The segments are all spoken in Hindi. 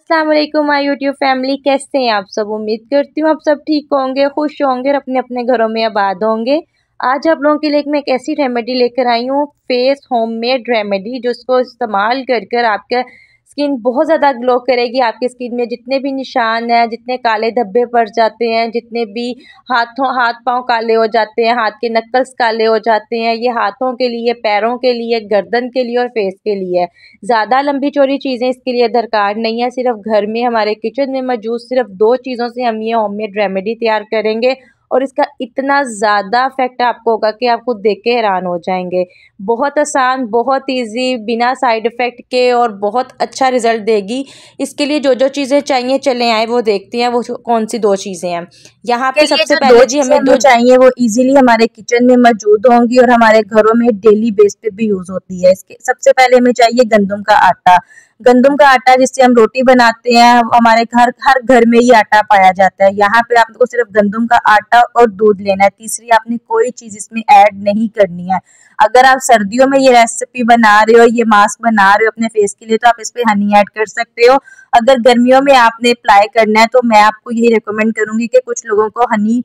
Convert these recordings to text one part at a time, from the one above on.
असलम माई यूट्यूब फैमिली कैसे हैं आप सब उम्मीद करती हूँ आप सब ठीक होंगे खुश होंगे और अपने अपने घरों में आबाद होंगे आज आप लोगों के लिए मैं एक ऐसी रेमेडी लेकर आई हूँ फेस होममेड रेमेडी जिसको इस्तेमाल कर कर आपका स्किन बहुत ज़्यादा ग्लो करेगी आपकी स्किन में जितने भी निशान हैं जितने काले धब्बे पड़ जाते हैं जितने भी हाथों हाथ पांव काले हो जाते हैं हाथ के नक्कल्स काले हो जाते हैं ये हाथों के लिए पैरों के लिए गर्दन के लिए और फेस के लिए ज़्यादा लंबी चोरी चीज़ें इसके लिए दरकार नहीं है सिर्फ घर में हमारे किचन में मौजूद सिर्फ दो चीज़ों से हम ये मेड रेमेडी तैयार करेंगे और इसका इतना ज़्यादा इफेक्ट आपको होगा कि आप खुद देख के हैरान हो जाएंगे बहुत आसान बहुत इजी बिना साइड इफ़ेक्ट के और बहुत अच्छा रिज़ल्ट देगी इसके लिए जो जो चीज़ें चाहिए चले आए वो देखते हैं वो कौन सी दो चीज़ें हैं यहाँ पे सबसे पहले जी हमें दो चाहिए वो इजीली हमारे किचन में मौजूद होंगी और हमारे घरों में डेली बेस पे भी यूज़ होती है इसके सबसे पहले हमें चाहिए गंदम का आटा गंदम का आटा जिससे हम रोटी बनाते हैं हमारे घर हर घर में ही आटा पाया जाता है यहाँ पे आपको सिर्फ गंदम का आटा और दूध लेना है तीसरी आपने कोई चीज इसमें ऐड नहीं करनी है अगर आप सर्दियों में ये रेसिपी बना रहे हो ये मास्क बना रहे हो अपने फेस के लिए तो आप इस पर हनी ऐड कर सकते हो अगर गर्मियों में आपने अप्लाई करना है तो मैं आपको यही रिकमेंड करूंगी कि कुछ लोगों को हनी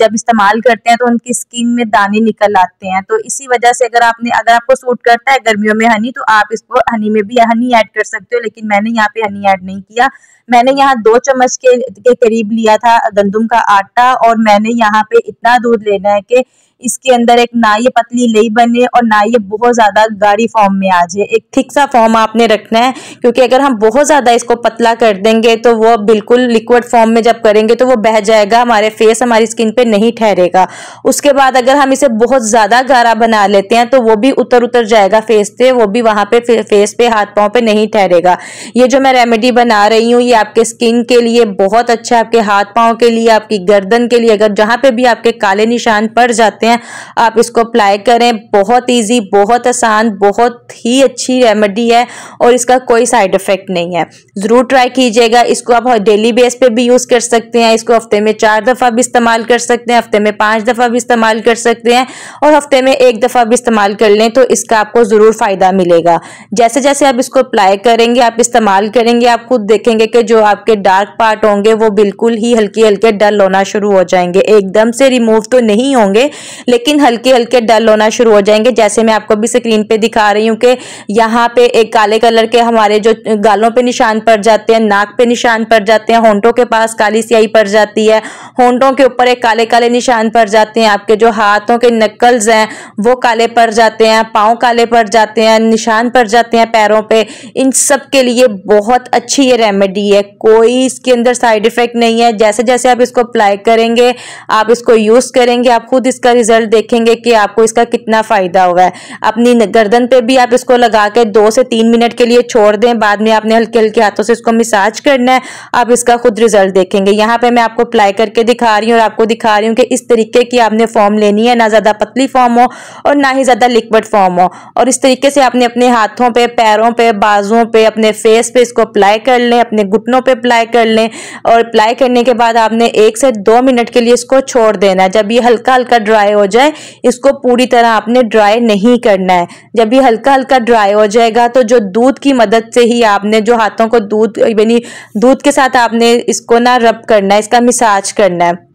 जब इस्तेमाल करते हैं तो उनकी स्किन में दाने निकल आते हैं तो इसी वजह से अगर आपने अगर आपको सूट करता है गर्मियों में हनी तो आप इसको हनी में भी हनी ऐड कर सकते हो लेकिन मैंने यहाँ पे हनी ऐड नहीं किया मैंने यहाँ दो चम्मच के के करीब लिया था गंदुम का आटा और मैंने यहाँ पे इतना दूध लेना है कि इसके अंदर एक ना ये पतली लई बने और ना ये बहुत ज़्यादा गाढ़ी फॉर्म में आ जाए एक थिक सा फॉर्म आपने रखना है क्योंकि अगर हम बहुत ज़्यादा इसको पतला कर देंगे तो वो बिल्कुल लिक्विड फॉर्म में जब करेंगे तो वो बह जाएगा हमारे फेस हमारी स्किन पे नहीं ठहरेगा उसके बाद अगर हम इसे बहुत ज़्यादा गारा बना लेते हैं तो वो भी उतर उतर जाएगा फेस पे वो भी वहां पे फेस पे हाथ पाओ पे नहीं ठहरेगा ये जो मैं रेमेडी बना रही हूँ ये आपके स्किन के लिए बहुत अच्छा आपके हाथ पाओ के लिए आपकी गर्दन के लिए अगर जहाँ पे भी आपके काले निशान पड़ जाते हैं सकते हैं आप इसको अप्लाई करें बहुत ईजी बहुत आसान बहुत ही अच्छी रेमेडी है और इसका कोई साइड इफ़ेक्ट नहीं है ज़रूर ट्राई कीजिएगा इसको आप डेली बेस पे भी यूज़ कर सकते हैं इसको हफ्ते में चार दफ़ा भी इस्तेमाल कर सकते हैं हफ्ते में पाँच दफ़ा भी इस्तेमाल कर सकते हैं और हफ्ते में एक दफ़ा भी इस्तेमाल कर लें तो इसका आपको ज़रूर फ़ायदा मिलेगा जैसे जैसे आप इसको अप्लाई करेंगे आप इस्तेमाल करेंगे आप खुद देखेंगे कि जो आपके डार्क पार्ट होंगे वो बिल्कुल ही हल्के हल्के डल होना शुरू हो जाएंगे एकदम से रिमूव तो नहीं होंगे लेकिन हल्के हल्के डल होना शुरू हो जाएंगे जैसे मैं आपको भी स्क्रीन पे दिखा रही हूँ कि यहाँ पे एक काले कलर के हमारे जो गालों पे निशान पड़ जाते हैं नाक पे निशान पड़ जाते हैं होंटों के पास काली स्याही पड़ जाती है होंटों के ऊपर एक काले काले निशान पड़ जाते हैं आपके जो हाथों के नक्कल्स हैं वो काले पड़ जाते हैं पाँव काले पड़ जाते हैं निशान पड़ जाते हैं पैरों पे इन सब के लिए बहुत अच्छी ये रेमेडी है कोई इसके अंदर साइड इफेक्ट नहीं है जैसे जैसे आप इसको अप्लाई करेंगे आप इसको यूज़ करेंगे आप खुद इसका रिजल्ट देखेंगे कि आपको इसका कितना फायदा हुआ है अपनी गर्दन पे भी आप इसको लगा के दो से तीन मिनट के लिए छोड़ दें बाद में आपने हल्के हल्के हाथों से इसको मिसाज करना है आप इसका खुद रिजल्ट देखेंगे यहाँ पे मैं आपको अप्लाई करके दिखा रही हूँ और आपको दिखा रही हूँ कि इस तरीके की आपने फॉर्म लेनी है ना ज्यादा पतली फॉर्म हो और ना ही ज्यादा लिक्विड फॉर्म हो और इस तरीके से आपने अपने हाथों पे पैरों पे बाजुओं पे अपने फेस पे इसको अप्लाई कर लें अपने घुटनों पे अप्लाई कर लें और अप्लाई करने के बाद आपने एक से दो मिनट के लिए इसको छोड़ देना है जब ये हल्का हल्का ड्राई हो जाए इसको पूरी तरह आपने ड्राई नहीं करना है जब भी हल्का हल्का ड्राई हो जाएगा तो जो दूध की मदद से ही आपने जो हाथों को दूध यानी दूध के साथ आपने इसको ना रब करना है इसका मिसाज करना है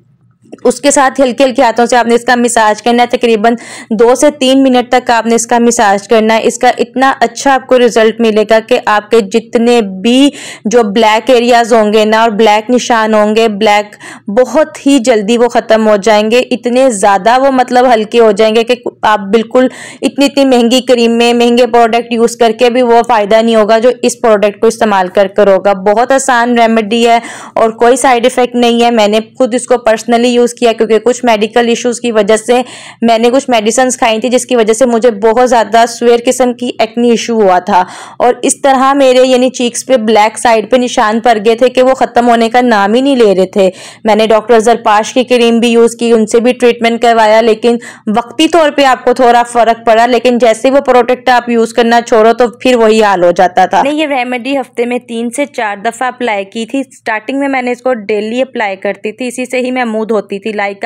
उसके साथ हल्के हल्के हाथों से आपने इसका मिसाज करना है तकरीबन दो से तीन मिनट तक आपने इसका मिसाज करना है इसका इतना अच्छा आपको रिजल्ट मिलेगा कि आपके जितने भी जो ब्लैक एरियाज होंगे ना और ब्लैक निशान होंगे ब्लैक बहुत ही जल्दी वो ख़त्म हो जाएंगे इतने ज़्यादा वो मतलब हल्के हो जाएंगे कि आप बिल्कुल इतनी इतनी महंगी क्रीम में महंगे प्रोडक्ट यूज़ करके भी वो फ़ायदा नहीं होगा जो इस प्रोडक्ट को इस्तेमाल कर कर होगा बहुत आसान रेमेडी है और कोई साइड इफ़ेक्ट नहीं है मैंने खुद इसको पर्सनली यूज़ किया क्योंकि कुछ मेडिकल इश्यूज की वजह से मैंने कुछ मेडिसन खाई थी जिसकी वजह से मुझे बहुत ज़्यादा स्वेयर किस्म की एक्नी इशू हुआ था और इस तरह मेरे यानी चीक्स पे ब्लैक साइड पे निशान पड़ गए थे कि वो ख़त्म होने का नाम ही नहीं ले रहे थे मैंने डॉक्टर जरपाश की क्रीम भी यूज़ की उनसे भी ट्रीटमेंट करवाया लेकिन वक्ती तौर पर आपको थोड़ा फ़र्क पड़ा लेकिन जैसे वो प्रोडक्ट आप यूज़ करना छोड़ो तो फिर वही हाल हो जाता था ये रेमेडी हफ्ते में तीन से चार दफ़ा अप्लाई की थी स्टार्टिंग में मैंने इसको डेली अप्लाई करती थी इसी से ही मैं मूड होती होती थी लाइक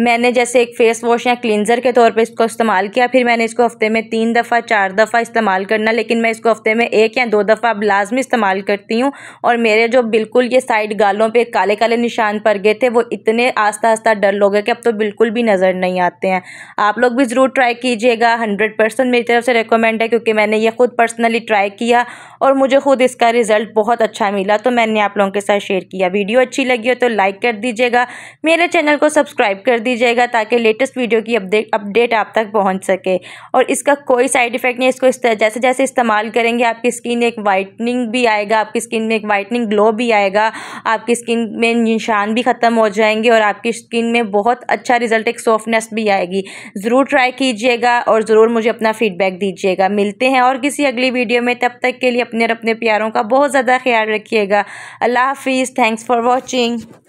मैंने जैसे एक फेस वॉश या क्लिनज़र के तौर पर इसको इस्तेमाल किया फिर मैंने इसको हफ्ते में तीन दफ़ा चार दफ़ा इस्तेमाल करना लेकिन मैं इसको हफ्ते में एक या दो दफ़ा अब लाजमी इस्तेमाल करती हूँ और मेरे जो बिल्कुल ये साइड गालों पर काले काले निशान पड़ गए थे वो इतने आस्ता आस्ता डर लोग कि अब तो बिल्कुल भी नज़र नहीं आते हैं आप लोग भी ज़रूर ट्राई कीजिएगा हंड्रेड परसेंट मेरी तरफ से रिकमेंड है क्योंकि मैंने ये ख़ुद पर्सनली ट्राई किया और मुझे ख़ुद इसका रिज़ल्ट बहुत अच्छा मिला तो मैंने आप लोगों के साथ शेयर किया वीडियो अच्छी लगी हो तो लाइक कर दीजिएगा मेरे चैनल चैनल को सब्सक्राइब कर दीजिएगा ताकि लेटेस्ट वीडियो की अपडेट अपडेट आप तक पहुंच सके और इसका कोई साइड इफेक्ट नहीं इसको इस जैसे जैसे इस्तेमाल करेंगे आपकी स्किन में एक वाइटनिंग भी आएगा आपकी स्किन में एक वाइटनिंग ग्लो भी आएगा आपकी स्किन में निशान भी ख़त्म हो जाएंगे और आपकी स्किन में बहुत अच्छा रिजल्ट एक सॉफ्टनेस भी आएगी ज़रूर ट्राई कीजिएगा और ज़रूर मुझे अपना फीडबैक दीजिएगा मिलते हैं और किसी अगली वीडियो में तब तक के लिए अपने और अपने प्यारों का बहुत ज़्यादा ख्याल रखिएगा अल्लाह हाफिज़ थैंक्स फॉर वॉचिंग